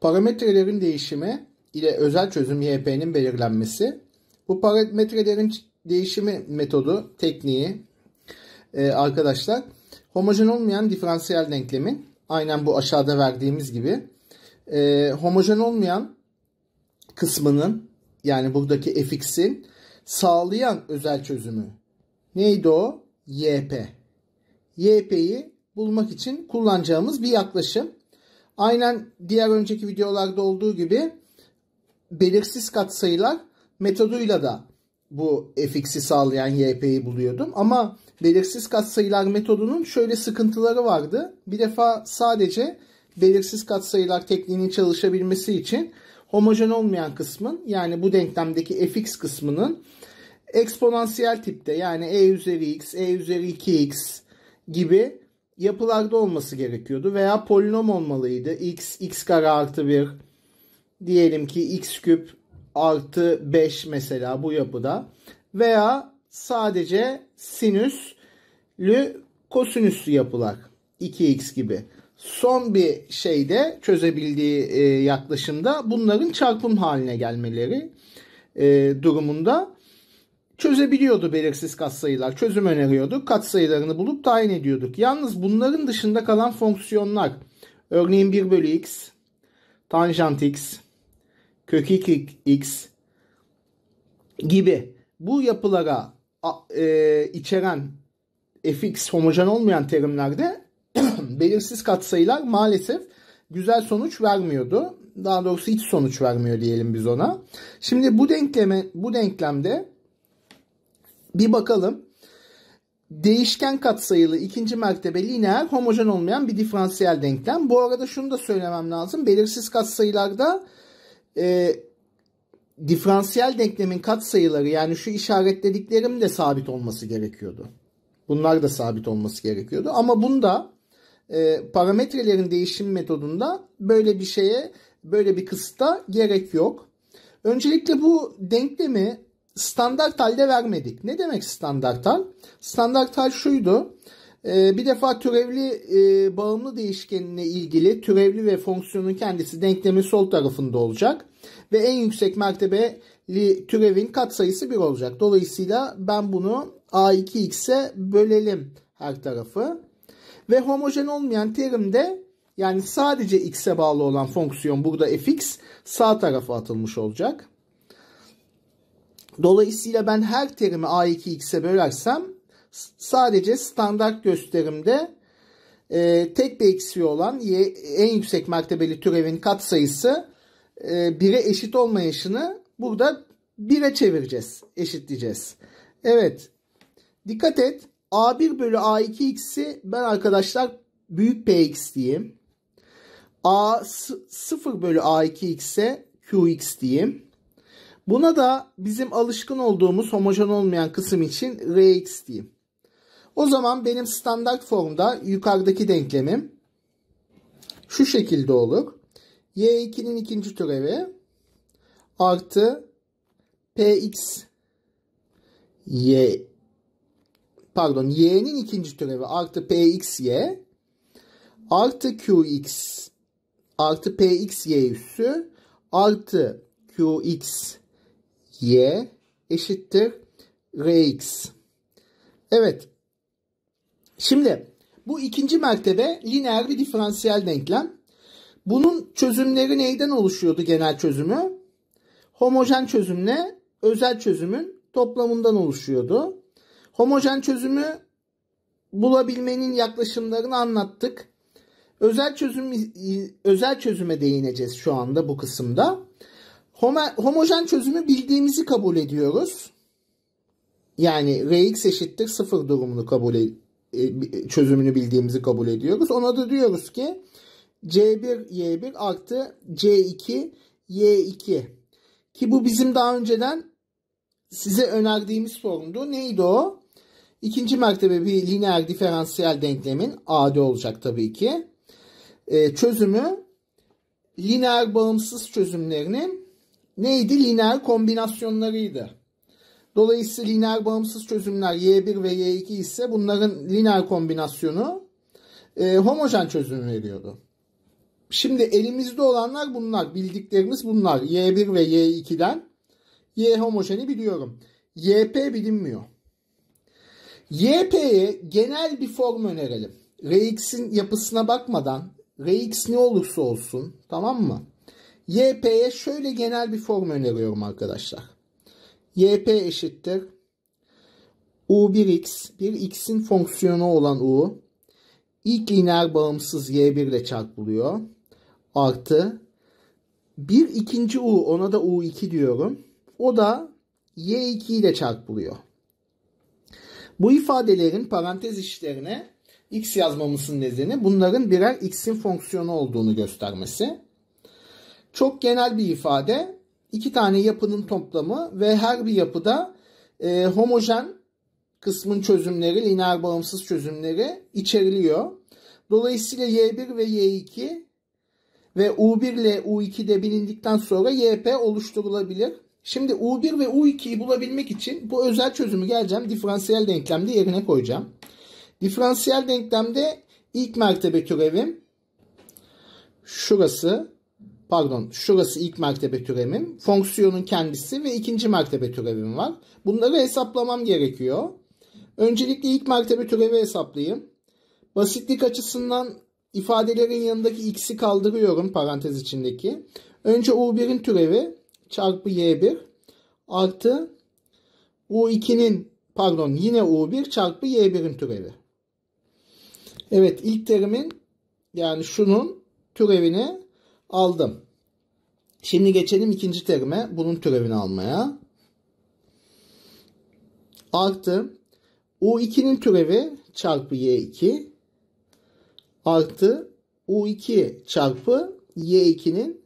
Parametrelerin değişimi ile özel çözüm YP'nin belirlenmesi. Bu parametrelerin değişimi metodu, tekniği e, arkadaşlar homojen olmayan diferansiyel denklemin aynen bu aşağıda verdiğimiz gibi e, homojen olmayan kısmının yani buradaki fx'in sağlayan özel çözümü neydi o? YP. YP'yi bulmak için kullanacağımız bir yaklaşım. Aynen diğer önceki videolarda olduğu gibi belirsiz katsayılar metoduyla da bu fx'i sağlayan yp'yi buluyordum. Ama belirsiz katsayılar metodunun şöyle sıkıntıları vardı. Bir defa sadece belirsiz katsayılar tekniğinin çalışabilmesi için homojen olmayan kısmın yani bu denklemdeki fx kısmının eksponansiyel tipte yani e üzeri x, e üzeri 2x gibi yapılarda olması gerekiyordu veya polinom olmalıydı. x, x kare artı 1 diyelim ki x küp artı 5 mesela bu yapıda veya sadece sinüslü kosinüslü yapılar 2x gibi. Son bir şeyde çözebildiği e, yaklaşımda bunların çarpım haline gelmeleri e, durumunda çözebiliyordu belirsiz katsayılar. Çözüm öneriyorduk. Katsayılarını bulup tayin ediyorduk. Yalnız bunların dışında kalan fonksiyonlar örneğin 1 bölü x, tanjant x, kök 2 x gibi bu yapılara e, içeren fx homojen olmayan terimlerde belirsiz katsayılar maalesef güzel sonuç vermiyordu. Daha doğrusu hiç sonuç vermiyor diyelim biz ona. Şimdi bu denkleme bu denklemde bir bakalım. Değişken katsayılı ikinci mertebe lineer homojen olmayan bir diferansiyel denklem. Bu arada şunu da söylemem lazım. Belirsiz katsayılarda e, diferansiyel denklemin katsayıları yani şu işaretlediklerim de sabit olması gerekiyordu. Bunlar da sabit olması gerekiyordu. Ama bunda e, parametrelerin değişim metodunda böyle bir şeye böyle bir kısıta gerek yok. Öncelikle bu denklemi standart halde vermedik. Ne demek standart hal? Standart hal şuydu. Ee, bir defa türevli e, bağımlı değişkenine ilgili türevli ve fonksiyonun kendisi denklemin sol tarafında olacak. Ve en yüksek mertebeli türevin katsayısı 1 olacak. Dolayısıyla ben bunu A2x'e bölelim her tarafı. Ve homojen olmayan terimde yani sadece x'e bağlı olan fonksiyon burada fx sağ tarafa atılmış olacak. Dolayısıyla ben her terimi A2x'e bölersem sadece standart gösterimde e, tek bir eksiği olan y, en yüksek mertebeli türevin katsayısı e, 1'e eşit olmayışını burada 1'e çevireceğiz, eşitleyeceğiz. Evet, dikkat et A1 bölü A2x'i ben arkadaşlar büyük Px diyeyim. A0 bölü A2x'e Qx diyeyim. Buna da bizim alışkın olduğumuz homojen olmayan kısım için Rx diyeyim. O zaman benim standart formda yukarıdaki denklemim şu şekilde olur. Y2'nin ikinci türevi artı Px Y pardon Y'nin ikinci türevi artı y artı Qx artı y üssü artı Qx y eşittir rx. Evet. Şimdi bu ikinci mertebe lineer bir diferansiyel denklem. Bunun çözümleri neyden oluşuyordu genel çözümü? Homojen çözümle özel çözümün toplamından oluşuyordu. Homojen çözümü bulabilmenin yaklaşımlarını anlattık. Özel çözüm özel çözüme değineceğiz şu anda bu kısımda homojen çözümü bildiğimizi kabul ediyoruz. Yani Rx eşittir sıfır durumunu kabul e, e çözümünü bildiğimizi kabul ediyoruz. Ona da diyoruz ki C1 Y1 artı C2 Y2 ki bu bizim daha önceden size önerdiğimiz sorundu Neydi o? İkinci mertebe bir lineer diferansiyel denklemin AD olacak tabii ki. E, çözümü lineer bağımsız çözümlerinin neydi? Lineer kombinasyonlarıydı. Dolayısıyla lineer bağımsız çözümler Y1 ve Y2 ise bunların lineer kombinasyonu e, homojen çözüm veriyordu. Şimdi elimizde olanlar bunlar. Bildiklerimiz bunlar. Y1 ve Y2'den Y homojeni biliyorum. YP bilinmiyor. YP'ye genel bir form önerelim. Rx'in yapısına bakmadan Rx ne olursa olsun tamam mı? YP'ye şöyle genel bir form öneriyorum arkadaşlar. YP eşittir. U1x, bir x'in fonksiyonu olan U, ilk lineer bağımsız y1 ile çarpılıyor. Artı bir ikinci U, ona da U2 diyorum. O da y2 ile çarpılıyor. Bu ifadelerin parantez işlerine x yazmamızın nedeni bunların birer x'in fonksiyonu olduğunu göstermesi. Çok genel bir ifade. İki tane yapının toplamı ve her bir yapıda e, homojen kısmın çözümleri, lineer bağımsız çözümleri içeriliyor. Dolayısıyla Y1 ve Y2 ve U1 ile u 2 de bilindikten sonra YP oluşturulabilir. Şimdi U1 ve U2'yi bulabilmek için bu özel çözümü geleceğim. Diferansiyel denklemde yerine koyacağım. Diferansiyel denklemde ilk mertebe türevim şurası pardon şurası ilk mertebe türevim, fonksiyonun kendisi ve ikinci mertebe türevim var. Bunları hesaplamam gerekiyor. Öncelikle ilk mertebe türevi hesaplayayım. Basitlik açısından ifadelerin yanındaki x'i kaldırıyorum parantez içindeki. Önce u1'in türevi çarpı y1 artı u2'nin pardon yine u1 çarpı y1'in türevi. Evet ilk terimin yani şunun türevini aldım. Şimdi geçelim ikinci terime. Bunun türevini almaya. Artı U2'nin türevi çarpı Y2 artı U2 çarpı Y2'nin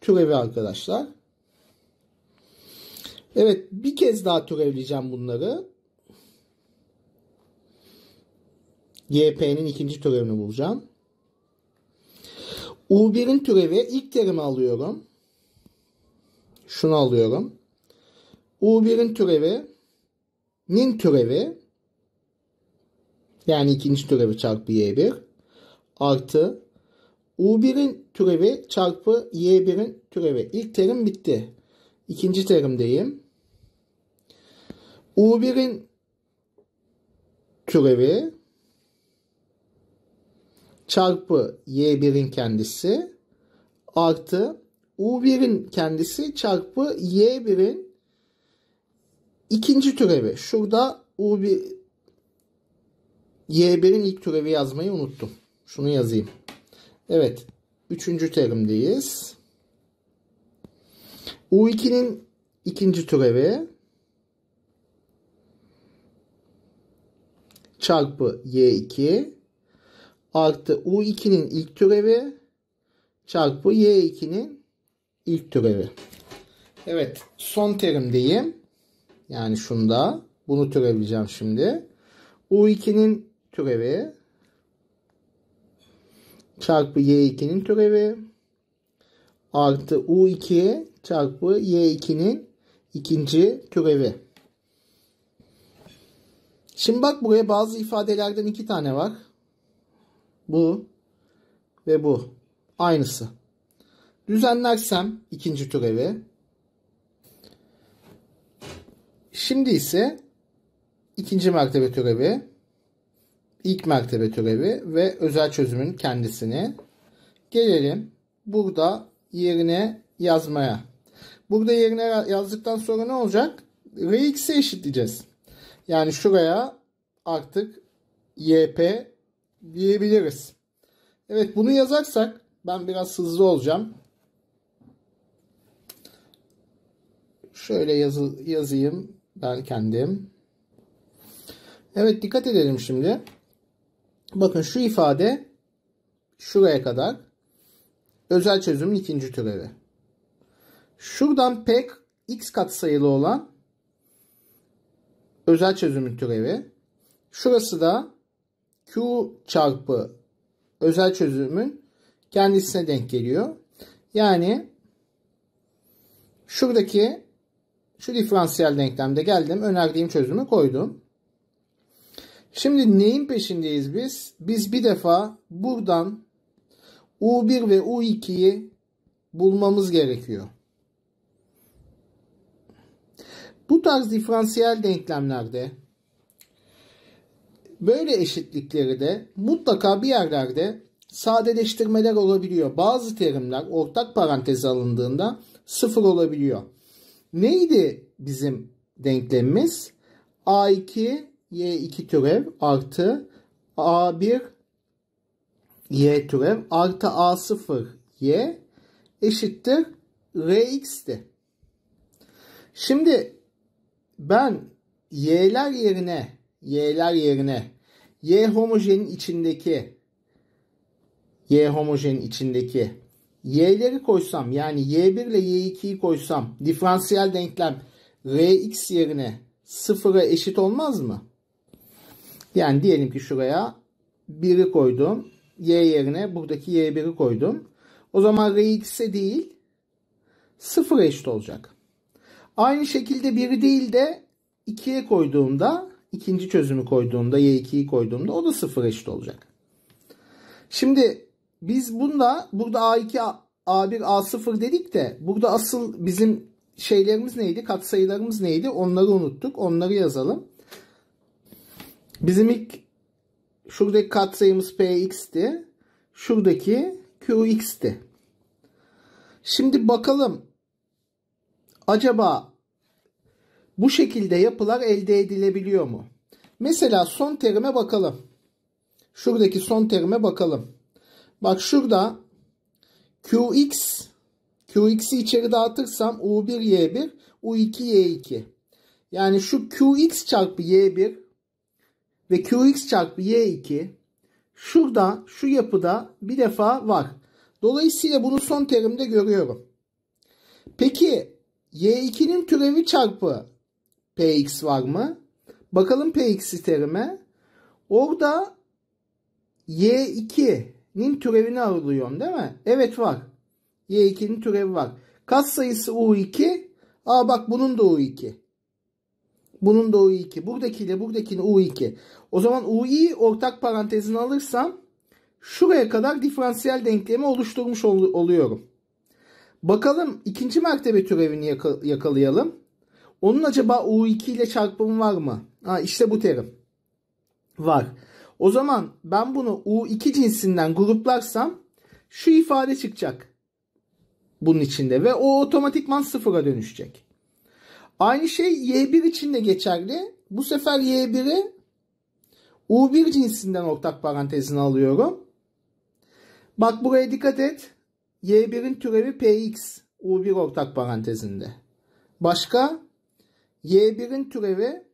türevi arkadaşlar. Evet bir kez daha türevleyeceğim bunları. YP'nin ikinci türevini bulacağım. U1'in türevi ilk terimi alıyorum. Şunu alıyorum. U1'in türevi nin türevi yani ikinci türevi çarpı y1 artı u1'in türevi çarpı y1'in türevi. İlk terim bitti. İkinci terimdeyim. u1'in türevi çarpı y1'in kendisi artı u1'in kendisi çarpı y1'in ikinci türevi. Şurada u1 y1'in ilk türevi yazmayı unuttum. Şunu yazayım. Evet. Üçüncü terimdeyiz. U2'nin ikinci türevi çarpı y2 artı U2'nin ilk türevi çarpı Y2'nin ilk türevi. Evet son terimdeyim. Yani şunda bunu türevleyeceğim şimdi. U2'nin türevi çarpı Y2'nin türevi artı U2 çarpı Y2'nin ikinci türevi. Şimdi bak buraya bazı ifadelerden iki tane var bu ve bu. Aynısı. Düzenlersem ikinci türevi. Şimdi ise ikinci mertebe türevi, ilk mertebe türevi ve özel çözümün kendisini gelelim burada yerine yazmaya. Burada yerine yazdıktan sonra ne olacak? Rx'i eşitleyeceğiz. Yani şuraya artık yp diyebiliriz. Evet bunu yazarsak ben biraz hızlı olacağım. Şöyle yazı, yazayım ben kendim. Evet dikkat edelim şimdi. Bakın şu ifade şuraya kadar özel çözümün ikinci türevi. Şuradan pek x katsayılı olan özel çözümün türevi. Şurası da Q çarpı özel çözümün kendisine denk geliyor. Yani şuradaki şu diferansiyel denklemde geldim. Önerdiğim çözümü koydum. Şimdi neyin peşindeyiz biz? Biz bir defa buradan U1 ve U2'yi bulmamız gerekiyor. Bu tarz diferansiyel denklemlerde böyle eşitlikleri de mutlaka bir yerlerde sadeleştirmeler olabiliyor. Bazı terimler ortak paranteze alındığında sıfır olabiliyor. Neydi bizim denklemimiz? A2 Y2 türev artı A1 Y türev artı A0 Y eşittir Rx'ti. Şimdi ben y'ler yerine y'ler yerine y homojenin içindeki y homojenin içindeki y'leri koysam yani y1 ile y2'yi koysam diferansiyel denklem rx yerine sıfıra eşit olmaz mı? Yani diyelim ki şuraya 1'i koydum. y yerine buradaki y1'i koydum. O zaman rx'e değil sıfıra eşit olacak. Aynı şekilde 1'i değil de 2'ye koyduğumda ikinci çözümü koyduğumda y2'yi koyduğumda o da sıfıra eşit olacak. Şimdi biz bunda burada a2 a1 a0 dedik de burada asıl bizim şeylerimiz neydi? Katsayılarımız neydi? Onları unuttuk. Onları yazalım. Bizim ilk şuradaki katsayımız px'ti. Şuradaki qx'ti. Şimdi bakalım acaba bu şekilde yapılar elde edilebiliyor mu? Mesela son terime bakalım. Şuradaki son terime bakalım. Bak şurada Qx Qx'i içeri dağıtırsam U1 Y1 U2 Y2. Yani şu Qx çarpı Y1 ve Qx çarpı Y2 şurada şu yapıda bir defa var. Dolayısıyla bunu son terimde görüyorum. Peki Y2'nin türevi çarpı px var mı? Bakalım px'i terime. Orada y2'nin türevini arılıyorum değil mi? Evet var. y2'nin türevi var. Kat sayısı u2. Aa bak bunun da u2. Bunun da u2. Buradaki Buradakiyle buradakinin u2. O zaman u'yi ortak parantezine alırsam şuraya kadar diferansiyel denklemi oluşturmuş ol oluyorum. Bakalım ikinci mertebe türevini yakalayalım. Onun acaba U2 ile çarpımı var mı? Ha, işte bu terim. Var. O zaman ben bunu U2 cinsinden gruplarsam şu ifade çıkacak bunun içinde ve o otomatikman sıfıra dönüşecek. Aynı şey Y1 için de geçerli. Bu sefer Y1'i U1 cinsinden ortak parantezine alıyorum. Bak buraya dikkat et. Y1'in türevi Px U1 ortak parantezinde. Başka Y1'in türevi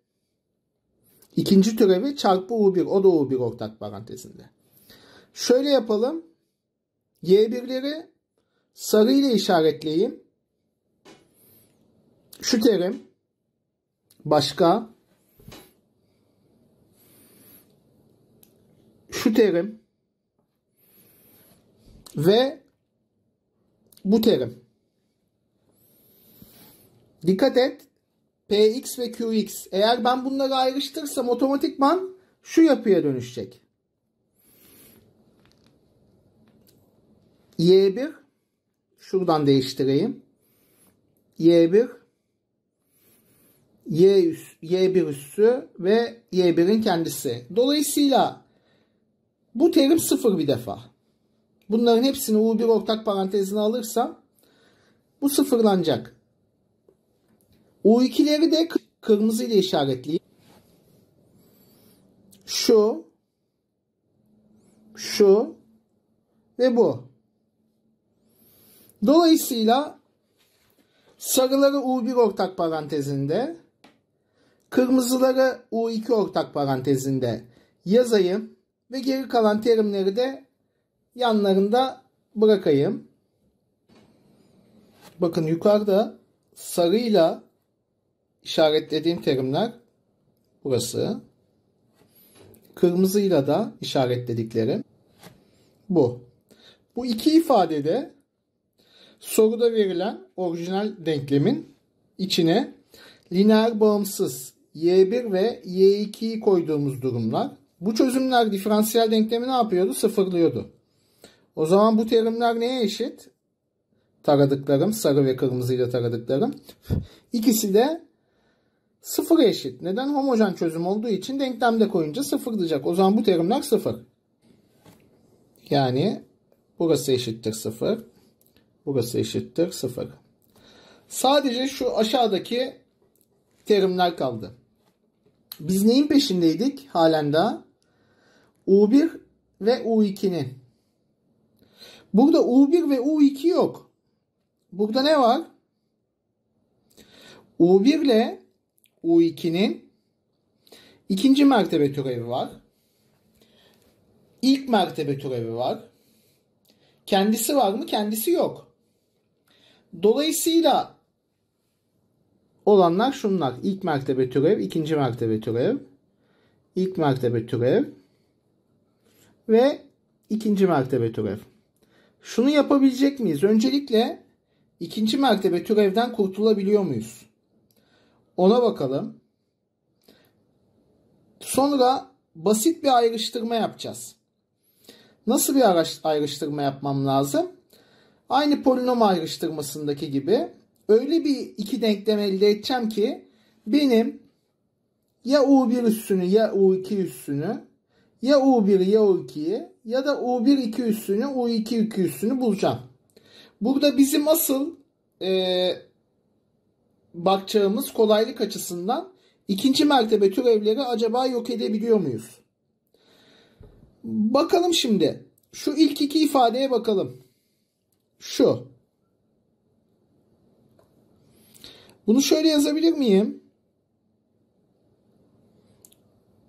ikinci türevi çarpı U1. O da U1 ortak parantezinde. Şöyle yapalım. Y1'leri sarı ile işaretleyeyim. Şu terim başka şu terim ve bu terim. Dikkat et Px ve Qx. Eğer ben bunları ayrıştırırsam otomatikman şu yapıya dönüşecek. Y1 şuradan değiştireyim. Y1 Y üst, Y1 üssü ve Y1'in kendisi. Dolayısıyla bu terim sıfır bir defa. Bunların hepsini U1 ortak parantezine alırsam bu sıfırlanacak. U2'leri de kırmızı ile işaretleyeyim. Şu, şu ve bu. Dolayısıyla sarıları U1 ortak parantezinde, kırmızıları U2 ortak parantezinde yazayım ve geri kalan terimleri de yanlarında bırakayım. Bakın yukarıda sarıyla işaretlediğim terimler burası. Kırmızıyla da işaretlediklerim bu. Bu iki ifadede soruda verilen orijinal denklemin içine lineer bağımsız y1 ve y2'yi koyduğumuz durumlar bu çözümler diferansiyel denklemi ne yapıyordu? Sıfırlıyordu. O zaman bu terimler neye eşit? Taradıklarım, sarı ve kırmızıyla taradıklarım. İkisi de Sıfır eşit. Neden? Homojen çözüm olduğu için denklemde koyunca sıfır diyecek. O zaman bu terimler sıfır. Yani burası eşittir sıfır. Burası eşittir sıfır. Sadece şu aşağıdaki terimler kaldı. Biz neyin peşindeydik halen daha? U1 ve U2'nin. Burada U1 ve U2 yok. Burada ne var? U1 ile U2'nin ikinci mertebe türevi var. İlk mertebe türevi var. Kendisi var mı? Kendisi yok. Dolayısıyla olanlar şunlar. İlk mertebe türev, ikinci mertebe türev, ilk mertebe türev ve ikinci mertebe türev. Şunu yapabilecek miyiz? Öncelikle ikinci mertebe türevden kurtulabiliyor muyuz? Ona bakalım. Sonra basit bir ayrıştırma yapacağız. Nasıl bir ayrıştırma yapmam lazım? Aynı polinom ayrıştırmasındaki gibi öyle bir iki denklem elde edeceğim ki benim ya U1 üssünü ya U2 üssünü ya U1 ya U2'yi ya da U1 2 üssünü U2 2 üssünü bulacağım. Burada bizim asıl e, bakacağımız kolaylık açısından ikinci mertebe türevleri acaba yok edebiliyor muyuz? Bakalım şimdi. Şu ilk iki ifadeye bakalım. Şu. Bunu şöyle yazabilir miyim?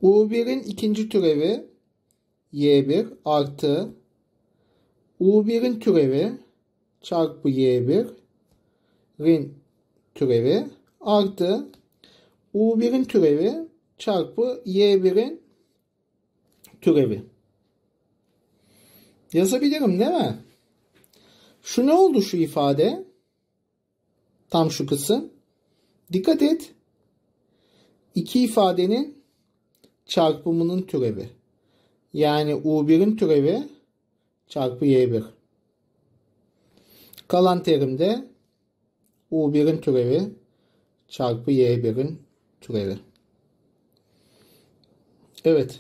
U1'in ikinci türevi Y1 artı U1'in türevi çarpı Y1'in türevi artı U1'in türevi çarpı Y1'in türevi. Yazabilirim değil mi? Şu ne oldu şu ifade? Tam şu kısım. Dikkat et. İki ifadenin çarpımının türevi. Yani U1'in türevi çarpı Y1. Kalan terimde U1'in türevi çarpı Y1'in türevi. Evet.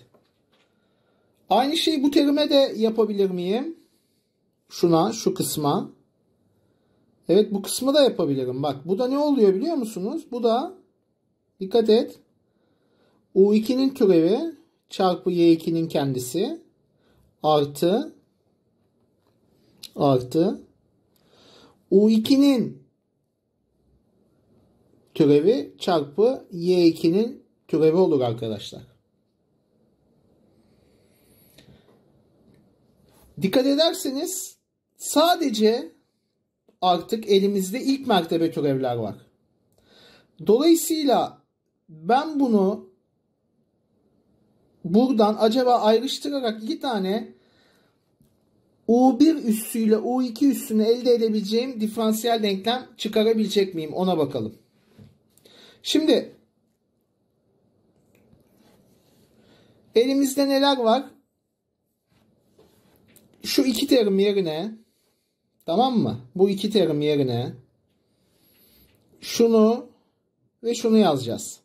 Aynı şeyi bu terime de yapabilir miyim? Şuna, şu kısma. Evet bu kısmı da yapabilirim. Bak bu da ne oluyor biliyor musunuz? Bu da dikkat et. U2'nin türevi çarpı Y2'nin kendisi artı artı U2'nin türevi çarpı y2'nin türevi olur arkadaşlar. Dikkat ederseniz sadece artık elimizde ilk mertebe türevler var. Dolayısıyla ben bunu buradan acaba ayrıştırarak iki tane U1 üssüyle U2 üssünü elde edebileceğim diferansiyel denklem çıkarabilecek miyim ona bakalım. Şimdi elimizde neler var? Şu iki terim yerine tamam mı? Bu iki terim yerine şunu ve şunu yazacağız.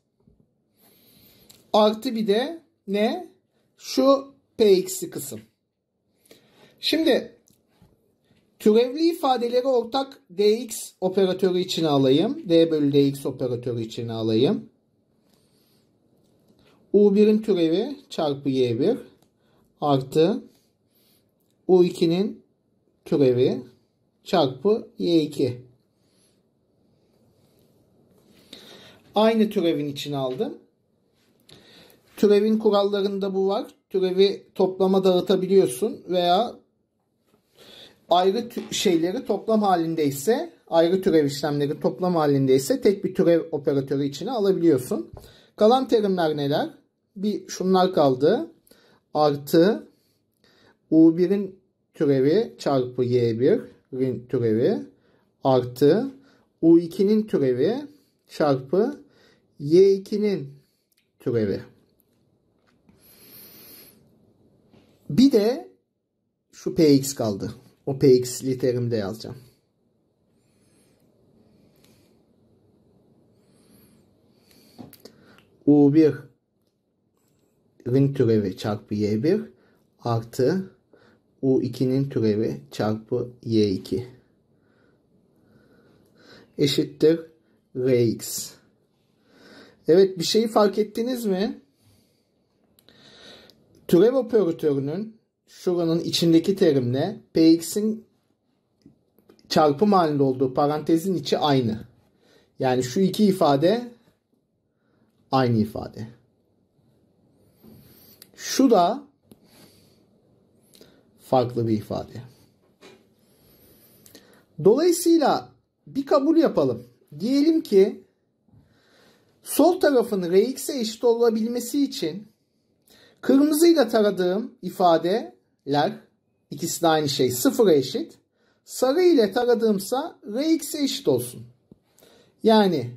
Artı bir de ne? Şu px'i kısım. Şimdi Türevli ifadeleri ortak dx operatörü için alayım. d bölü dx operatörü için alayım. u1'in türevi çarpı y1 artı u2'nin türevi çarpı y2. Aynı türevin için aldım. Türevin kurallarında bu var. Türevi toplama dağıtabiliyorsun veya ayrı şeyleri toplam halinde ise ayrı türev işlemleri toplam halinde ise tek bir türev operatörü içine alabiliyorsun. Kalan terimler neler? Bir şunlar kaldı. Artı U1'in türevi çarpı Y1'in türevi artı U2'nin türevi çarpı Y2'nin türevi. Bir de şu Px kaldı. O OPX'li terimde yazacağım. U1 ring türevi çarpı Y1 artı U2'nin türevi çarpı Y2 eşittir Rx. Evet bir şeyi fark ettiniz mi? Türev operatörünün şuranın içindeki terimle px'in çarpım halinde olduğu parantezin içi aynı. Yani şu iki ifade aynı ifade. Şu da farklı bir ifade. Dolayısıyla bir kabul yapalım. Diyelim ki sol tarafın rx'e eşit olabilmesi için kırmızıyla taradığım ifade ler ikisi de aynı şey sıfıra eşit. Sarı ile taradığımsa rx'e eşit olsun. Yani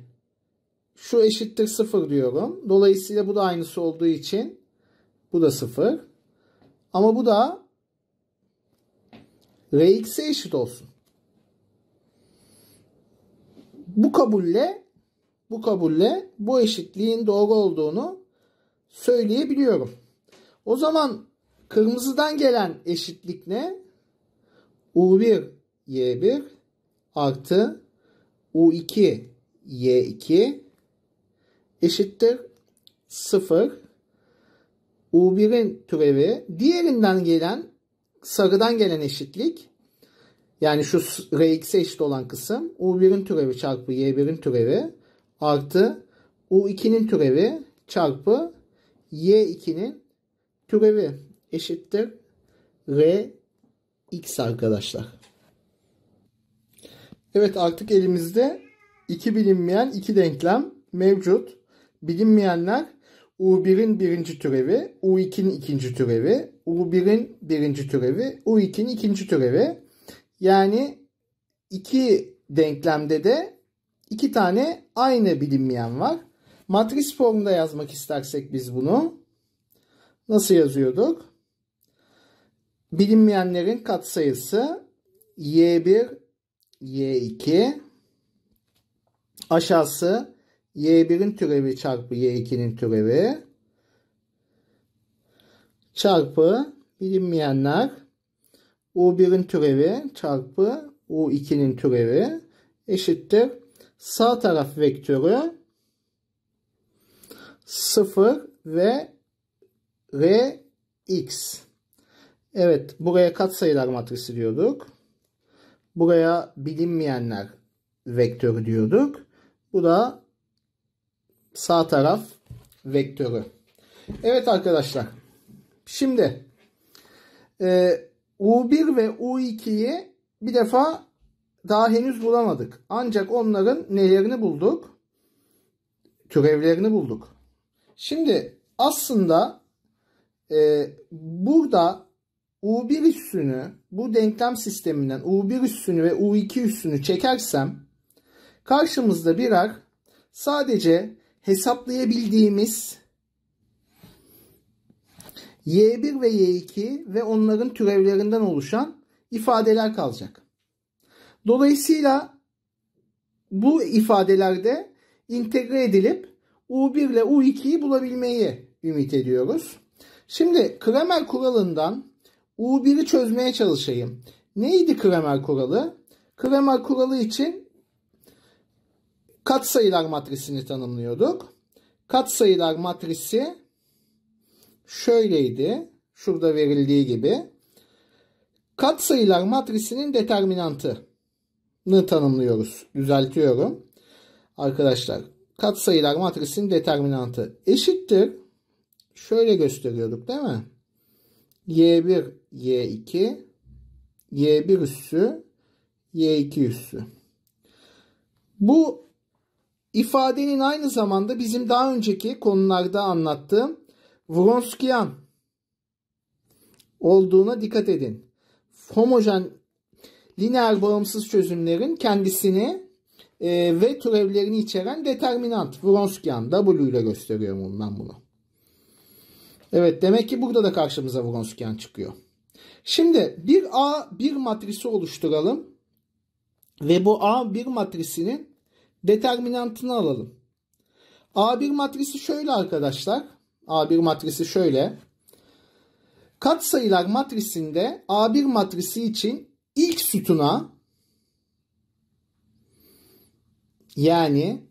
şu eşittir sıfır diyorum. Dolayısıyla bu da aynısı olduğu için bu da sıfır. Ama bu da rx'e eşit olsun. Bu kabulle bu kabulle bu eşitliğin doğru olduğunu söyleyebiliyorum. O zaman Kırmızıdan gelen eşitlik ne? U1 Y1 artı U2 Y2 eşittir 0. U1'in türevi diğerinden gelen sarıdan gelen eşitlik yani şu Rx'e eşit olan kısım U1'in türevi çarpı Y1'in türevi artı U2'nin türevi çarpı Y2'nin türevi eşittir R X arkadaşlar. Evet artık elimizde iki bilinmeyen iki denklem mevcut. Bilinmeyenler U1'in birinci türevi, U2'nin ikinci türevi, U1'in birinci türevi, U2'nin ikinci türevi. Yani iki denklemde de iki tane aynı bilinmeyen var. Matris formunda yazmak istersek biz bunu nasıl yazıyorduk? Bilinmeyenlerin katsayısı y1, y2 aşağısı y1'in türevi çarpı y2'nin türevi çarpı bilinmeyenler u1'in türevi çarpı u2'nin türevi eşittir sağ taraf vektörü 0 ve r x Evet buraya katsayılar matrisi diyorduk. Buraya bilinmeyenler vektörü diyorduk. Bu da sağ taraf vektörü. Evet arkadaşlar. Şimdi e, U1 ve U2'yi bir defa daha henüz bulamadık. Ancak onların nelerini bulduk? Türevlerini bulduk. Şimdi aslında e, burada U1 üssünü bu denklem sisteminden U1 üssünü ve U2 üssünü çekersem karşımızda birer sadece hesaplayabildiğimiz Y1 ve Y2 ve onların türevlerinden oluşan ifadeler kalacak. Dolayısıyla bu ifadelerde integre edilip U1 ile U2'yi bulabilmeyi ümit ediyoruz. Şimdi Kramer kuralından U1'i çözmeye çalışayım. Neydi Kremer kuralı? Kremer kuralı için katsayılar matrisini tanımlıyorduk. Katsayılar matrisi şöyleydi. Şurada verildiği gibi. Katsayılar matrisinin determinantını tanımlıyoruz. Düzeltiyorum. Arkadaşlar katsayılar matrisinin determinantı eşittir. Şöyle gösteriyorduk değil mi? Y1, Y2, Y1 üssü, Y2 üssü. Bu ifadenin aynı zamanda bizim daha önceki konularda anlattığım Vronskian olduğuna dikkat edin. Homojen lineer bağımsız çözümlerin kendisini e, ve türevlerini içeren determinant Vronskian W ile gösteriyorum ben bunu. Evet demek ki burada da karşımıza Vronsky çıkıyor. Şimdi bir a bir matrisi oluşturalım ve bu a bir matrisinin determinantını alalım. a bir matrisi şöyle arkadaşlar. a bir matrisi şöyle. Katsayılar matrisinde a bir matrisi için ilk sütuna yani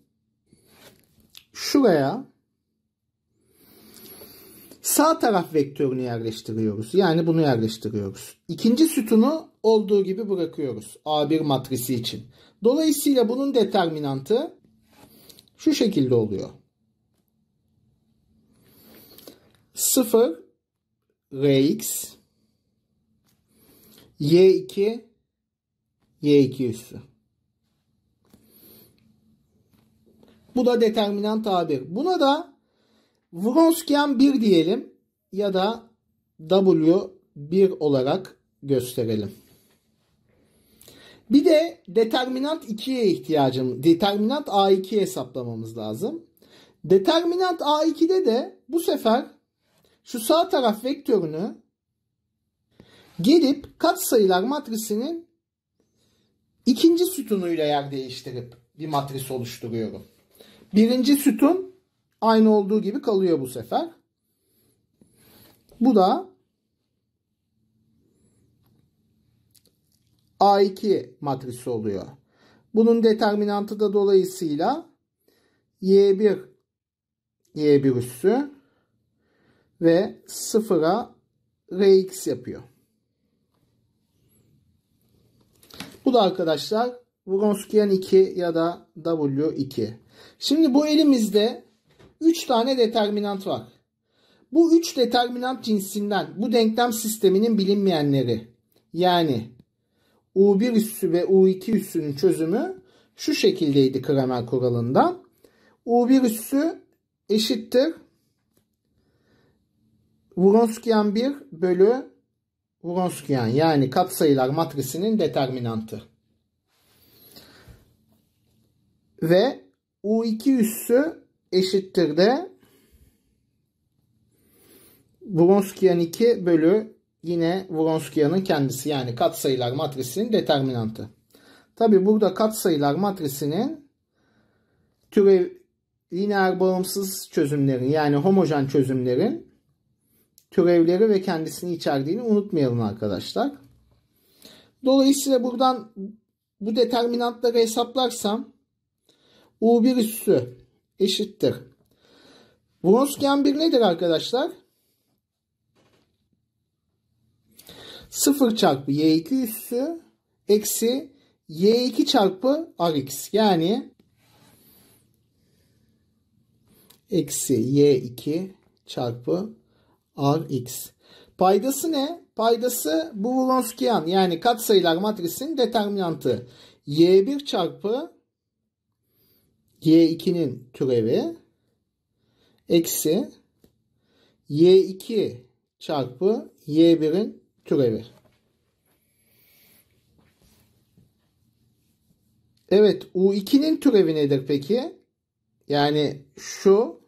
şuraya Sağ taraf vektörünü yerleştiriyoruz. Yani bunu yerleştiriyoruz. İkinci sütunu olduğu gibi bırakıyoruz. A1 matrisi için. Dolayısıyla bunun determinantı şu şekilde oluyor. 0 Rx Y2 Y2 üssü. Bu da determinant A1. Buna da Vronskyan 1 diyelim ya da W 1 olarak gösterelim. Bir de determinant 2'ye ihtiyacım, determinant A2 hesaplamamız lazım. Determinant A2'de de bu sefer şu sağ taraf vektörünü gelip katsayılar matrisinin ikinci sütunuyla yer değiştirip bir matris oluşturuyorum. Birinci sütun Aynı olduğu gibi kalıyor bu sefer. Bu da A2 matrisi oluyor. Bunun determinantı da dolayısıyla Y1 Y1 üssü ve 0'a Rx yapıyor. Bu da arkadaşlar Wronskian 2 ya da W2. Şimdi bu elimizde 3 tane determinant var. Bu 3 determinant cinsinden bu denklem sisteminin bilinmeyenleri yani U1 üssü ve U2 üssünün çözümü şu şekildeydi Kramer kuralında. U1 üssü eşittir Vronskian 1 bölü Vronskian yani katsayılar matrisinin determinantı. Ve U2 üssü eşittir de Vronskian 2 bölü yine Vronskian'ın kendisi yani katsayılar matrisinin determinantı. Tabi burada katsayılar matrisinin türev lineer bağımsız çözümlerin yani homojen çözümlerin türevleri ve kendisini içerdiğini unutmayalım arkadaşlar. Dolayısıyla buradan bu determinantları hesaplarsam U1 üssü eşittir. Wronskian bir nedir arkadaşlar? 0 çarpı y2 üssü eksi y2 çarpı rx. Yani eksi y2 çarpı rx. Paydası ne? Paydası bu Wronskian yani katsayılar matrisinin determinantı. y1 çarpı y2'nin türevi eksi y2 çarpı y1'in türevi. Evet u2'nin türevi nedir peki? Yani şu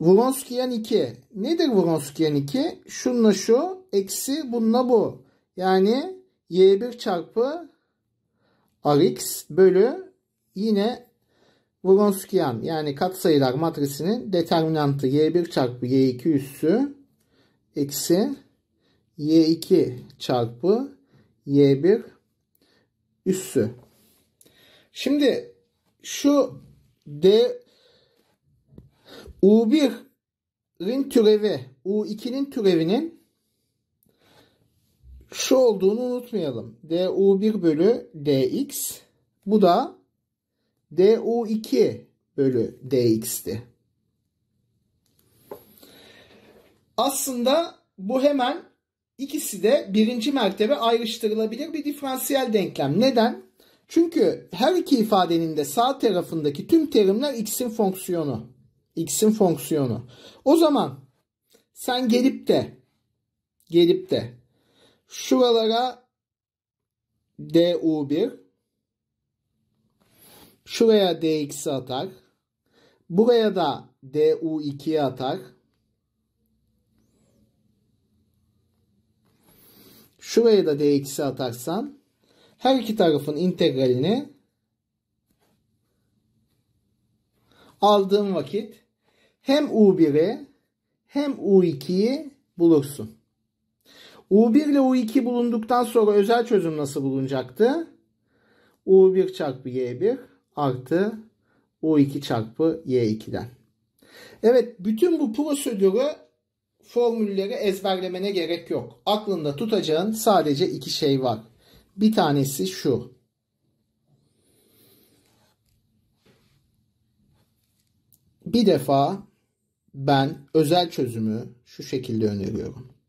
Vronskiyen 2. Nedir Vronskiyen 2? Şunla şu eksi bununla bu. Yani y1 çarpı Rx bölü yine Vronskian yani katsayılar matrisinin determinantı y1 çarpı y2 üssü eksi y2 çarpı y1 üssü. Şimdi şu d u1'in türevi u2'nin türevinin şu olduğunu unutmayalım. du1 bölü dx. Bu da du2 bölü dx'ti. Aslında bu hemen ikisi de birinci mertebe ayrıştırılabilir bir diferansiyel denklem. Neden? Çünkü her iki ifadenin de sağ tarafındaki tüm terimler x'in fonksiyonu. x'in fonksiyonu. O zaman sen gelip de gelip de Şuralara DU1 şuraya dx atar. Buraya da DU2'ye atar. Şuraya da dx atarsan, her iki tarafın integralini aldığım vakit hem U1'i hem U2'yi bulursun. U1 ile U2 bulunduktan sonra özel çözüm nasıl bulunacaktı? U1 çarpı Y1 artı U2 çarpı Y2'den. Evet bütün bu prosedürü formülleri ezberlemene gerek yok. Aklında tutacağın sadece iki şey var. Bir tanesi şu. Bir defa ben özel çözümü şu şekilde öneriyorum.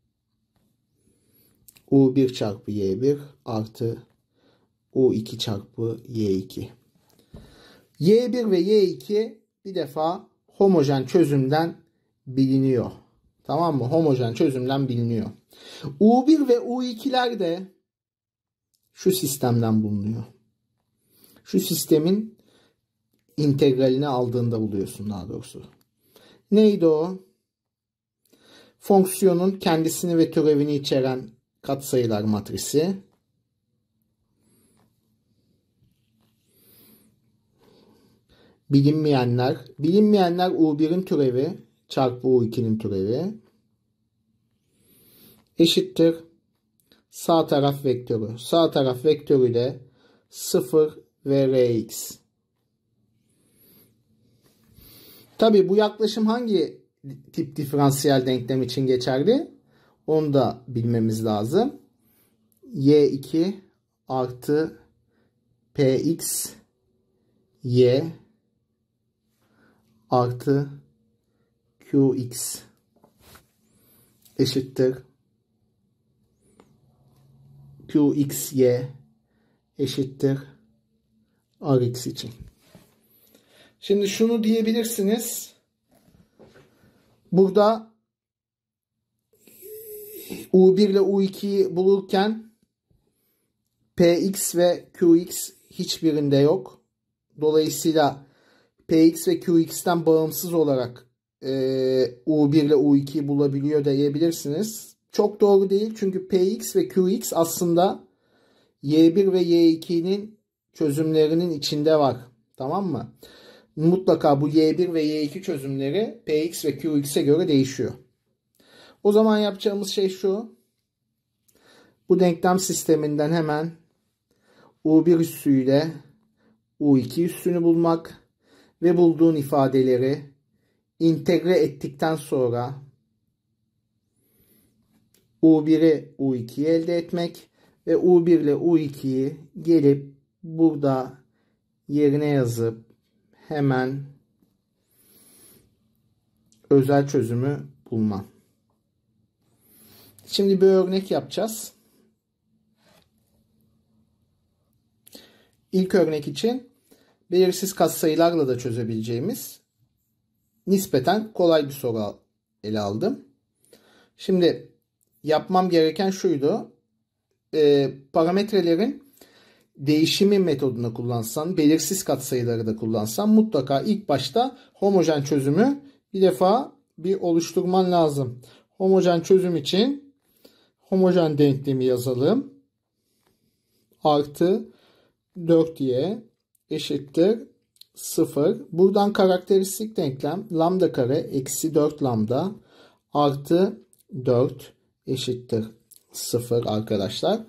U1 çarpı Y1 artı U2 çarpı Y2. Y1 ve Y2 bir defa homojen çözümden biliniyor. Tamam mı? Homojen çözümden biliniyor. U1 ve U2'ler de şu sistemden bulunuyor. Şu sistemin integralini aldığında buluyorsun daha doğrusu. Neydi o? Fonksiyonun kendisini ve türevini içeren katsayılar matrisi bilinmeyenler bilinmeyenler U1'in türevi çarpı U2'nin türevi eşittir sağ taraf vektörü. Sağ taraf vektörü ile 0 ve Rx. Tabi bu yaklaşım hangi tip diferansiyel denklem için geçerli? Onu da bilmemiz lazım. Y2 artı Px Y artı Qx eşittir. y eşittir Rx için. Şimdi şunu diyebilirsiniz. Burada U1 ile U2'yi bulurken PX ve QX hiçbirinde yok. Dolayısıyla PX ve QX'ten bağımsız olarak e, U1 ile U2'yi bulabiliyor diyebilirsiniz. Çok doğru değil çünkü PX ve QX aslında Y1 ve Y2'nin çözümlerinin içinde var. Tamam mı? Mutlaka bu Y1 ve Y2 çözümleri PX ve QX'e göre değişiyor. O zaman yapacağımız şey şu. Bu denklem sisteminden hemen U1 üssüyle U2 üssünü bulmak ve bulduğun ifadeleri integre ettikten sonra U1'i U2'yi elde etmek ve U1 ile U2'yi gelip burada yerine yazıp hemen özel çözümü bulman. Şimdi bir örnek yapacağız. İlk örnek için belirsiz katsayılarla da çözebileceğimiz nispeten kolay bir soru ele aldım. Şimdi yapmam gereken şuydu. E, parametrelerin değişimi metodunu kullansan, belirsiz katsayıları da kullansan mutlaka ilk başta homojen çözümü bir defa bir oluşturman lazım. Homojen çözüm için homojen denklemi yazalım. Artı 4y eşittir 0. Buradan karakteristik denklem lambda kare eksi 4 lambda artı 4 eşittir 0 arkadaşlar.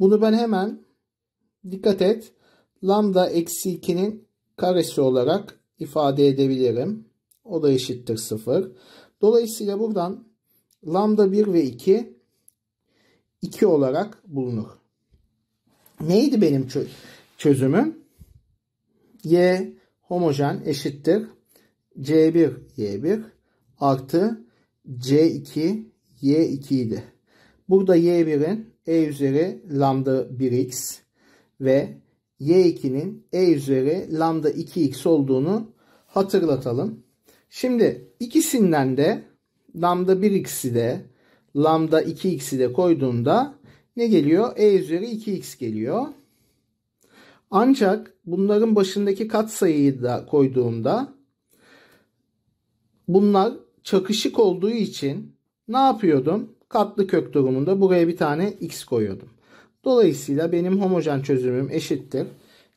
Bunu ben hemen dikkat et lambda eksi 2'nin karesi olarak ifade edebilirim. O da eşittir 0. Dolayısıyla buradan lambda 1 ve 2 2 olarak bulunur. Neydi benim çözümüm? Y homojen eşittir C1 Y1 artı C2 Y2 idi. Burada Y1'in E üzeri lambda 1x ve Y2'nin E üzeri lambda 2x olduğunu hatırlatalım. Şimdi ikisinden de lambda 1x'i de lambda 2x'i de koyduğumda ne geliyor? E üzeri 2x geliyor. Ancak bunların başındaki katsayıyı da koyduğumda bunlar çakışık olduğu için ne yapıyordum? Katlı kök durumunda buraya bir tane x koyuyordum. Dolayısıyla benim homojen çözümüm eşittir.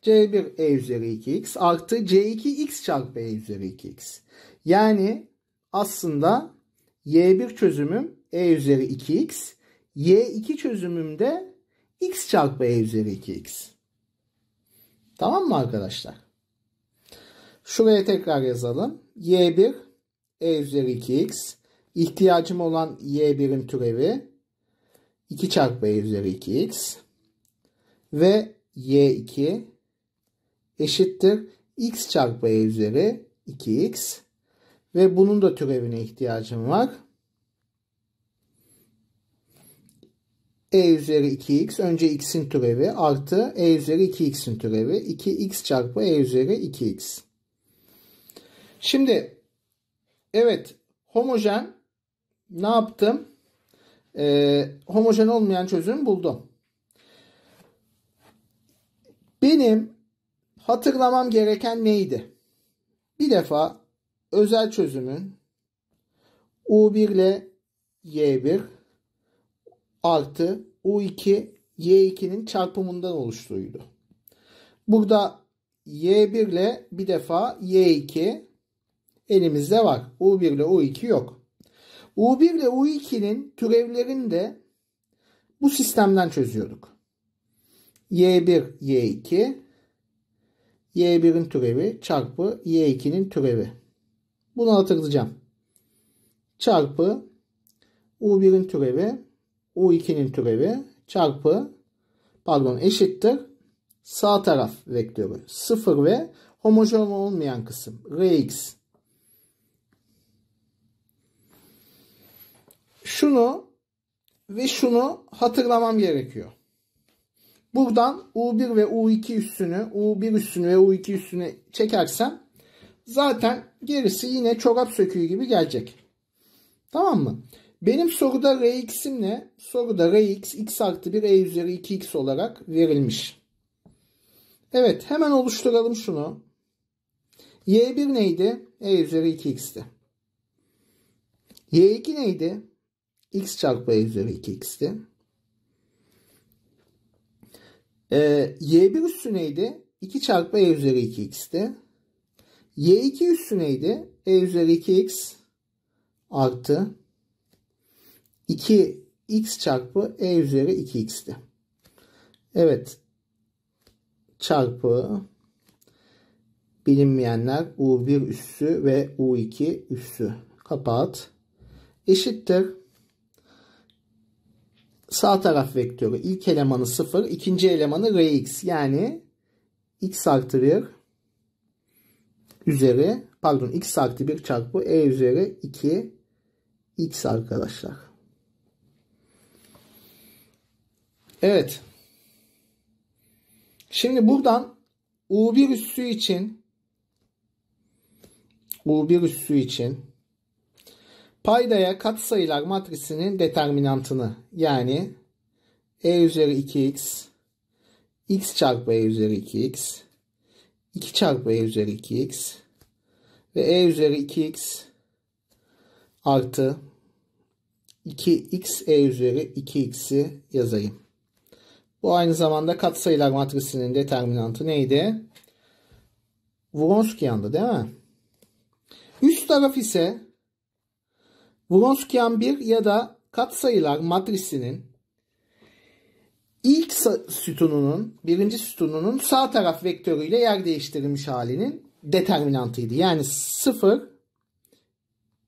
C1 E üzeri 2x artı C2 x çarpı E üzeri 2x. Yani aslında Y1 çözümüm e üzeri 2x. y2 çözümümde x çarpı e üzeri 2x. Tamam mı arkadaşlar? Şuraya tekrar yazalım. y1 e üzeri 2x. İhtiyacım olan y1'in türevi 2 çarpı e üzeri 2x. Ve y2 eşittir x çarpı e üzeri 2x. Ve bunun da türevine ihtiyacım var. e üzeri 2x önce x'in türevi artı e üzeri 2x'in türevi 2x çarpı e üzeri 2x. Şimdi evet homojen ne yaptım? Ee, homojen olmayan çözüm buldum. Benim hatırlamam gereken neydi? Bir defa özel çözümün U1 ile Y1 artı U2 Y2'nin çarpımından oluştuydu. Burada Y1 ile bir defa Y2 elimizde var. U1 ile U2 yok. U1 ile U2'nin türevlerini de bu sistemden çözüyorduk. Y1, Y2 Y1'in türevi çarpı Y2'nin türevi. Bunu hatırlayacağım. Çarpı U1'in türevi U2'nin türevi çarpı pardon eşittir sağ taraf vektörü 0 ve homojen olmayan kısım Rx. Şunu ve şunu hatırlamam gerekiyor. Buradan U1 ve U2 üssünü, U1 üssünü ve U2 üssünü çekersem zaten gerisi yine çorap söküğü gibi gelecek. Tamam mı? Benim soruda Rx'im ne? Soruda Rx x artı 1 e üzeri 2x olarak verilmiş. Evet hemen oluşturalım şunu. Y1 neydi? E üzeri 2x'ti. Y2 neydi? X çarpı E üzeri 2x'ti. Ee, y1 üssü neydi? 2 çarpı E üzeri 2x'ti. Y2 üssü neydi? E üzeri 2x artı 2x çarpı e üzeri 2x'ti. Evet. Çarpı bilinmeyenler u1 üssü ve u2 üssü. Kapat. Eşittir. Sağ taraf vektörü ilk elemanı 0, ikinci elemanı rx yani x artı 1 üzeri pardon x artı 1 çarpı e üzeri 2 x arkadaşlar. Evet. Şimdi buradan U1 üssü için U1 üssü için paydaya katsayılar matrisinin determinantını yani E üzeri 2x x çarpı E üzeri 2x 2 çarpı E üzeri 2x ve E üzeri 2x artı 2x E üzeri 2x'i yazayım. Bu aynı zamanda katsayılar matrisinin determinantı neydi? Vronskiyan'dı değil mi? Üst taraf ise Vronskiyan 1 ya da katsayılar matrisinin ilk sütununun, birinci sütununun sağ taraf vektörüyle yer değiştirilmiş halinin determinantıydı. Yani 0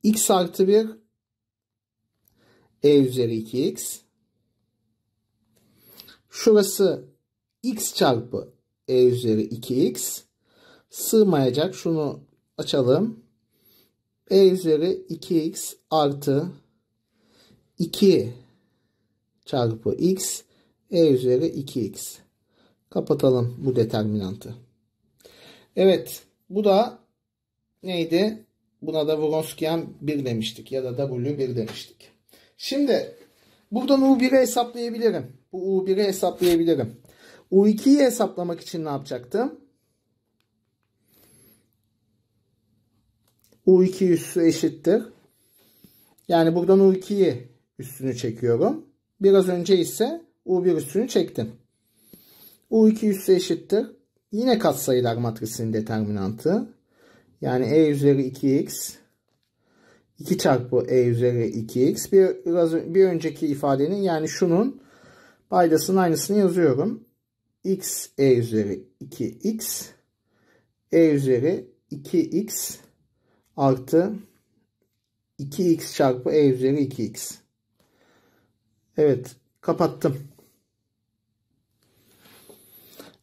x artı 1 e üzeri 2x Şurası x çarpı e üzeri 2x sığmayacak. Şunu açalım. e üzeri 2x artı 2 çarpı x e üzeri 2x. Kapatalım bu determinantı. Evet bu da neydi? Buna da Vronskian 1 demiştik ya da W1 demiştik. Şimdi buradan U1'i hesaplayabilirim. Bu U1'i hesaplayabilirim. U2'yi hesaplamak için ne yapacaktım? U2 üssü eşittir. Yani buradan U2'yi üstünü çekiyorum. Biraz önce ise U1 üstünü çektim. U2 üssü eşittir. Yine katsayılar matrisinin determinantı. Yani E üzeri 2x 2 çarpı E üzeri 2x bir, biraz, bir önceki ifadenin yani şunun Paydasının aynısını yazıyorum. x e üzeri 2x e üzeri 2x artı 2x çarpı e üzeri 2x. Evet kapattım.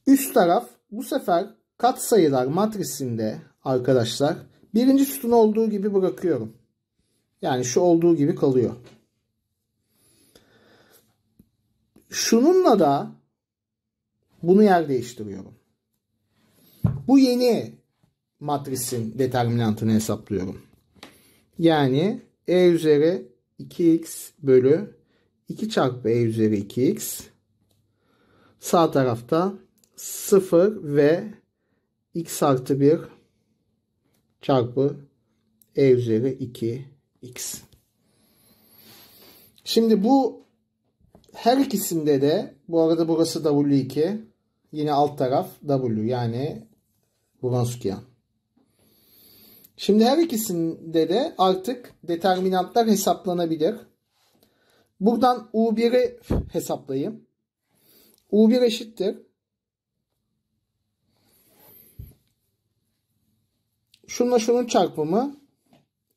Üst taraf bu sefer katsayılar matrisinde arkadaşlar birinci sütun olduğu gibi bırakıyorum. Yani şu olduğu gibi kalıyor. Şununla da bunu yer değiştiriyorum. Bu yeni matrisin determinantını hesaplıyorum. Yani e üzeri 2x bölü 2 çarpı e üzeri 2x sağ tarafta 0 ve x artı 1 çarpı e üzeri 2x. Şimdi bu her ikisinde de bu arada burası W2 yine alt taraf W yani Brunskian. Şimdi her ikisinde de artık determinantlar hesaplanabilir. Buradan U1'i hesaplayayım. U1 eşittir. Şunla şunun çarpımı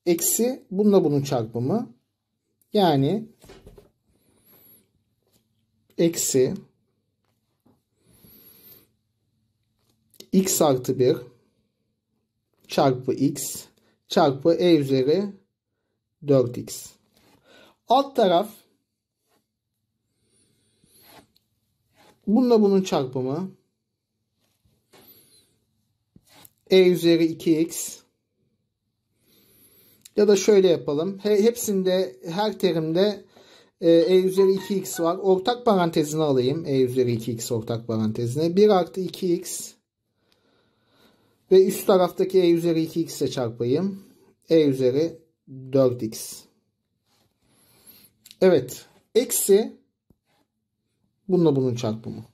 eksi bununla bunun çarpımı. Yani eksi x artı 1 çarpı x çarpı e üzeri 4x. Alt taraf bununla bunun çarpımı e üzeri 2x ya da şöyle yapalım. Hepsinde her terimde e, e, üzeri 2x var. Ortak parantezine alayım. E üzeri 2x ortak parantezine. 1 artı 2x ve üst taraftaki e üzeri 2x ile çarpayım. E üzeri 4x. Evet. Eksi bununla bunun çarpımı.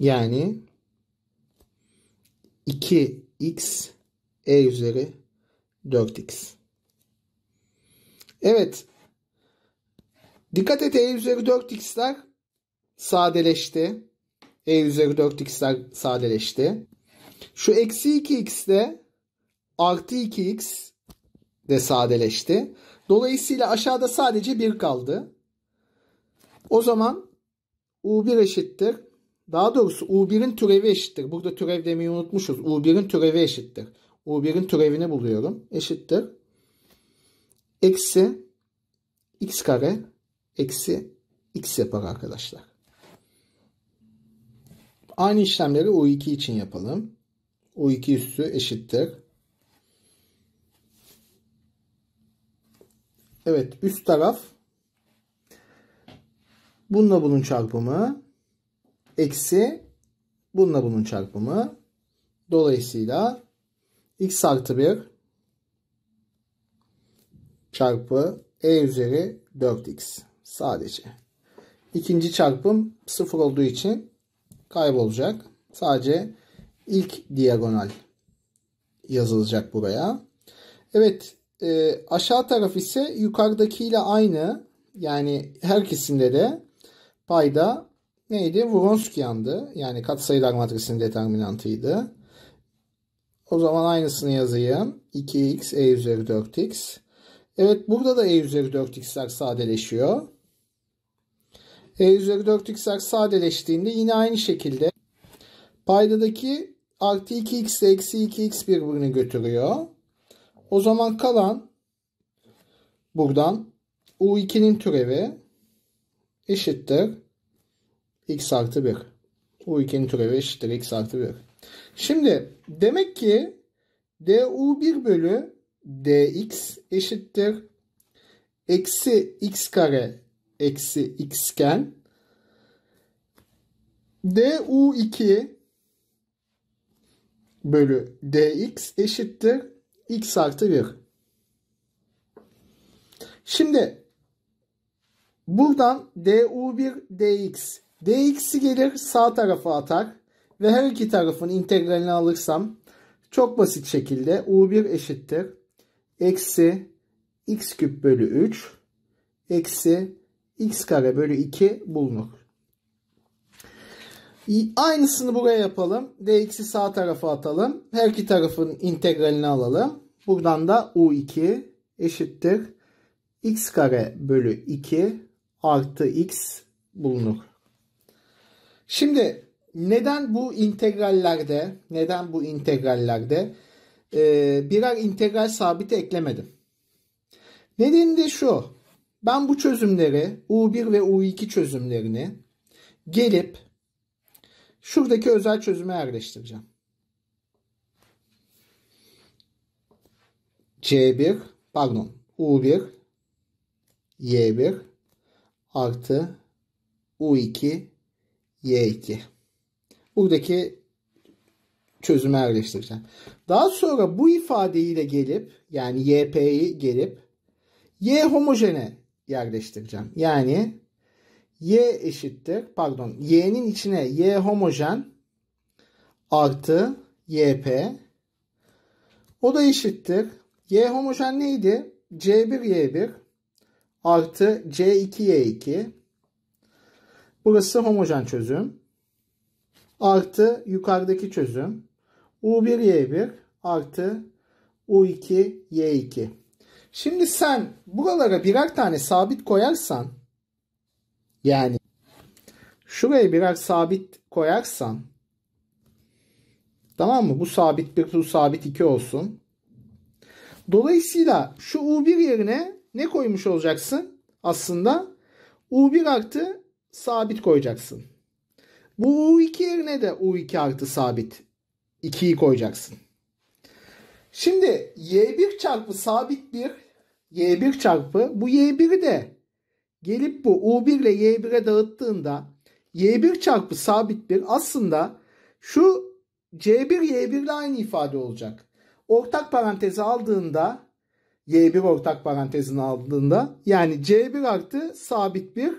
Yani 2x e üzeri 4x. Evet. Dikkat et E üzeri 4x'ler sadeleşti. E üzeri 4x'ler sadeleşti. Şu eksi 2x de artı 2x de sadeleşti. Dolayısıyla aşağıda sadece 1 kaldı. O zaman U1 eşittir. Daha doğrusu U1'in türevi eşittir. Burada türev demeyi unutmuşuz. U1'in türevi eşittir. U1'in türevini buluyorum. Eşittir. Eksi x kare eksi x yapar arkadaşlar. Aynı işlemleri O2 için yapalım. O2 üssü eşittir. Evet üst taraf bununla bunun çarpımı eksi bununla bunun çarpımı. Dolayısıyla x artı 1 çarpı e üzeri 4x. Sadece. İkinci çarpım sıfır olduğu için kaybolacak. Sadece ilk diagonal yazılacak buraya. Evet e, aşağı taraf ise yukarıdakiyle aynı. Yani herkesinde de payda neydi? Wronskian'dı. Yani katsayılar matrisinin determinantıydı. O zaman aynısını yazayım. 2x e üzeri 4x. Evet burada da e üzeri 4x'ler sadeleşiyor. E üzeri 4 artı sadeleştiğinde yine aynı şekilde paydadaki artı 2x ile eksi 2x birbirini götürüyor. O zaman kalan buradan u2'nin türevi eşittir x artı 1. U2'nin türevi eşittir x artı 1. Şimdi demek ki du1 bölü dx eşittir eksi x kare eksi x iken du2 bölü dx eşittir x artı 1. Şimdi buradan du1 dx. dx'i gelir sağ tarafa atar ve her iki tarafın integralini alırsam çok basit şekilde u1 eşittir eksi x küp bölü 3 eksi x kare bölü 2 bulunur. Aynısını buraya yapalım. dx'i sağ tarafa atalım. Her iki tarafın integralini alalım. Buradan da u2 eşittir. x kare bölü 2 artı x bulunur. Şimdi neden bu integrallerde neden bu integrallerde e, birer integral sabiti eklemedim? Nedeni de şu. Ben bu çözümleri U1 ve U2 çözümlerini gelip şuradaki özel çözüme yerleştireceğim. C1 pardon U1 Y1 artı U2 Y2. Buradaki çözümü yerleştireceğim. Daha sonra bu ifadeyle gelip yani YP'yi gelip Y homojene yerleştireceğim. Yani y eşittir pardon y'nin içine y homojen artı yp o da eşittir. y homojen neydi? c1y1 artı c2y2 burası homojen çözüm artı yukarıdaki çözüm u1y1 artı u2y2 Şimdi sen buralara birer tane sabit koyarsan yani şuraya birer sabit koyarsan tamam mı? Bu sabit 1 bu sabit 2 olsun. Dolayısıyla şu U1 yerine ne koymuş olacaksın? Aslında U1 artı sabit koyacaksın. Bu U2 yerine de U2 artı sabit 2'yi koyacaksın. Şimdi Y1 çarpı sabit 1 y1 çarpı bu y1'i de gelip bu u1 ile y1'e dağıttığında y1 çarpı sabit bir aslında şu c1 y1 ile aynı ifade olacak. Ortak parantezi aldığında y1 ortak parantezini aldığında yani c1 artı sabit bir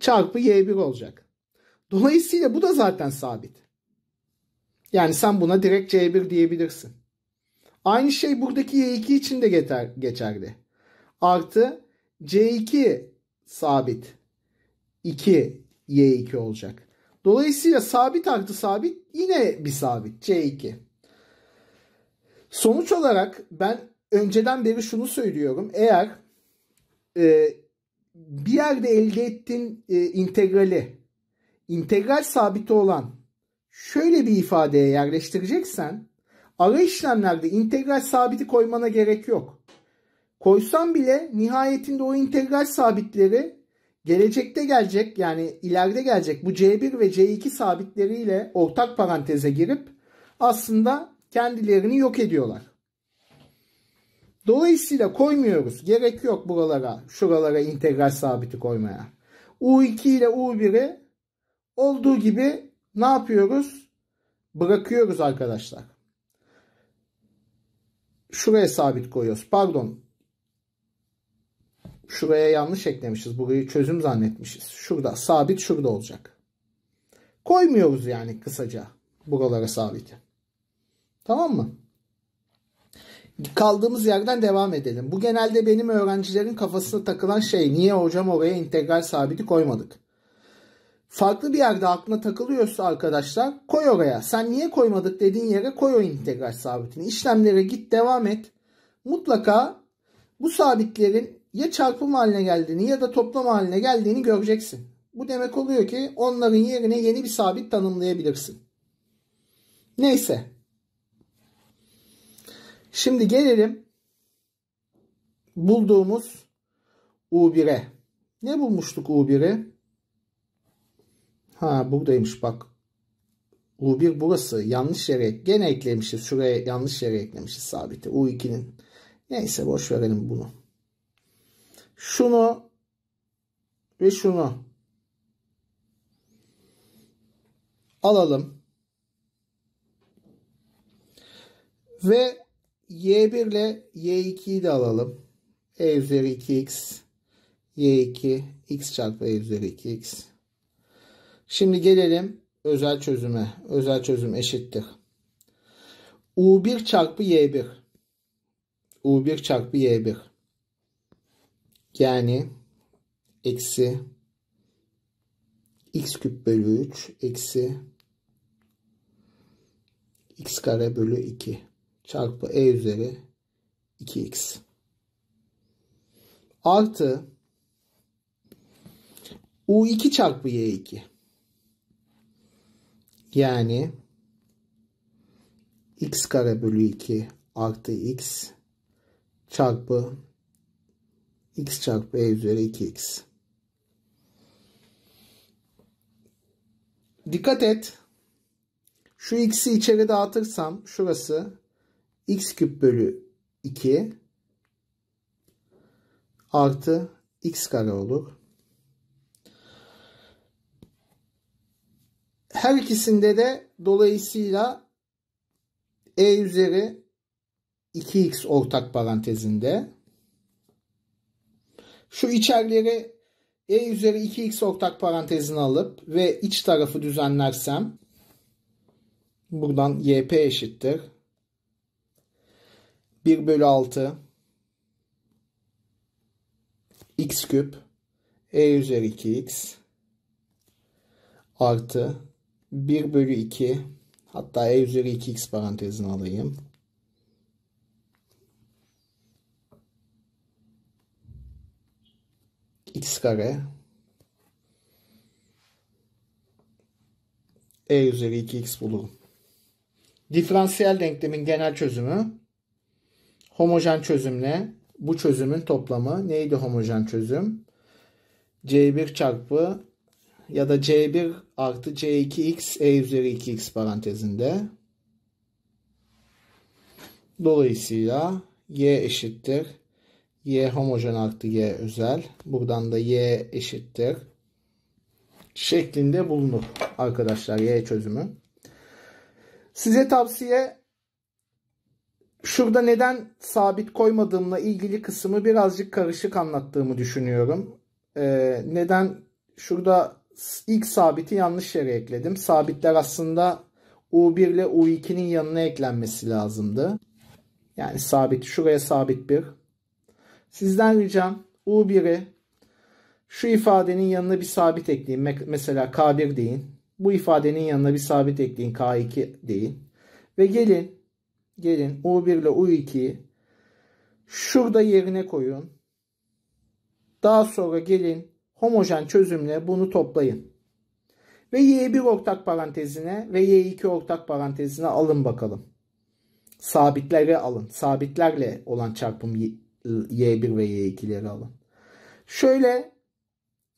çarpı y1 olacak. Dolayısıyla bu da zaten sabit. Yani sen buna direkt c1 diyebilirsin. Aynı şey buradaki Y2 için de geter, geçerli. Artı C2 sabit. 2 Y2 olacak. Dolayısıyla sabit artı sabit yine bir sabit C2. Sonuç olarak ben önceden beri şunu söylüyorum. Eğer e, bir yerde elde ettiğin e, integrali integral sabiti olan şöyle bir ifadeye yerleştireceksen Ara işlemlerde integral sabiti koymana gerek yok. Koysan bile nihayetinde o integral sabitleri gelecekte gelecek yani ileride gelecek bu C1 ve C2 sabitleriyle ortak paranteze girip aslında kendilerini yok ediyorlar. Dolayısıyla koymuyoruz. Gerek yok buralara, şuralara integral sabiti koymaya. U2 ile U1'i olduğu gibi ne yapıyoruz? Bırakıyoruz arkadaşlar şuraya sabit koyuyoruz. Pardon. Şuraya yanlış eklemişiz. Burayı çözüm zannetmişiz. Şurada sabit şurada olacak. Koymuyoruz yani kısaca buralara sabiti. Tamam mı? Kaldığımız yerden devam edelim. Bu genelde benim öğrencilerin kafasına takılan şey. Niye hocam oraya integral sabiti koymadık? farklı bir yerde aklına takılıyorsa arkadaşlar koy oraya. Sen niye koymadık dediğin yere koy o integral sabitini. İşlemlere git devam et. Mutlaka bu sabitlerin ya çarpım haline geldiğini ya da toplam haline geldiğini göreceksin. Bu demek oluyor ki onların yerine yeni bir sabit tanımlayabilirsin. Neyse. Şimdi gelelim bulduğumuz U1'e. Ne bulmuştuk U1'i? Ha buradaymış bak. U1 burası. Yanlış yere gene eklemişiz. Şuraya yanlış yere eklemişiz sabiti. U2'nin. Neyse boş verelim bunu. Şunu ve şunu alalım. Ve Y1 ile Y2'yi de alalım. E üzeri 2x Y2 x çarpı E üzeri 2x Şimdi gelelim özel çözüme. Özel çözüm eşittir. U1 çarpı Y1. U1 çarpı Y1. Yani eksi x küp bölü 3 eksi x kare bölü 2 çarpı e üzeri 2x artı u2 çarpı y2 yani x kare bölü 2 artı x çarpı x çarpı e üzeri 2x. Dikkat et. Şu x'i içeri dağıtırsam şurası x küp bölü 2 artı x kare olur. Her ikisinde de dolayısıyla e üzeri 2x ortak parantezinde. Şu içerileri e üzeri 2x ortak parantezine alıp ve iç tarafı düzenlersem buradan yp eşittir. 1 bölü 6 x küp e üzeri 2x artı 1 bölü 2 hatta e üzeri 2x parantezini alayım. x kare e üzeri 2x bulurum. Diferansiyel denklemin genel çözümü homojen çözümle bu çözümün toplamı neydi homojen çözüm? C1 çarpı ya da C1 artı C2x E üzeri 2x parantezinde. Dolayısıyla Y eşittir. Y homojen artı Y özel. Buradan da Y eşittir. Şeklinde bulunur arkadaşlar Y çözümü. Size tavsiye şurada neden sabit koymadığımla ilgili kısmı birazcık karışık anlattığımı düşünüyorum. Ee, neden şurada ilk sabiti yanlış yere ekledim. Sabitler aslında U1 ile U2'nin yanına eklenmesi lazımdı. Yani sabit şuraya sabit bir. Sizden ricam U1'i şu ifadenin yanına bir sabit ekleyin. Mesela K1 deyin. Bu ifadenin yanına bir sabit ekleyin. K2 deyin. Ve gelin gelin U1 ile U2'yi şurada yerine koyun. Daha sonra gelin homojen çözümle bunu toplayın. Ve y1 ortak parantezine ve y2 ortak parantezine alın bakalım. Sabitleri alın. Sabitlerle olan çarpım y1 ve y2'leri alın. Şöyle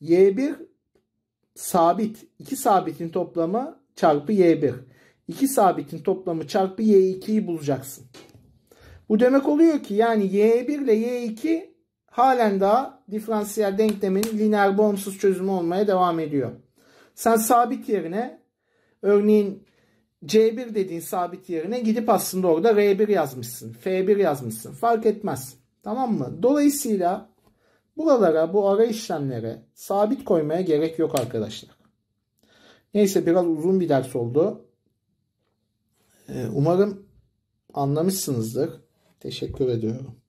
y1 sabit. iki sabitin toplamı çarpı y1. iki sabitin toplamı çarpı y2'yi bulacaksın. Bu demek oluyor ki yani y1 ile y2 halen daha diferansiyel denklemin lineer bağımsız çözümü olmaya devam ediyor. Sen sabit yerine örneğin C1 dediğin sabit yerine gidip aslında orada R1 yazmışsın. F1 yazmışsın. Fark etmez. Tamam mı? Dolayısıyla buralara bu ara işlemlere sabit koymaya gerek yok arkadaşlar. Neyse biraz uzun bir ders oldu. Ee, umarım anlamışsınızdır. Teşekkür ediyorum.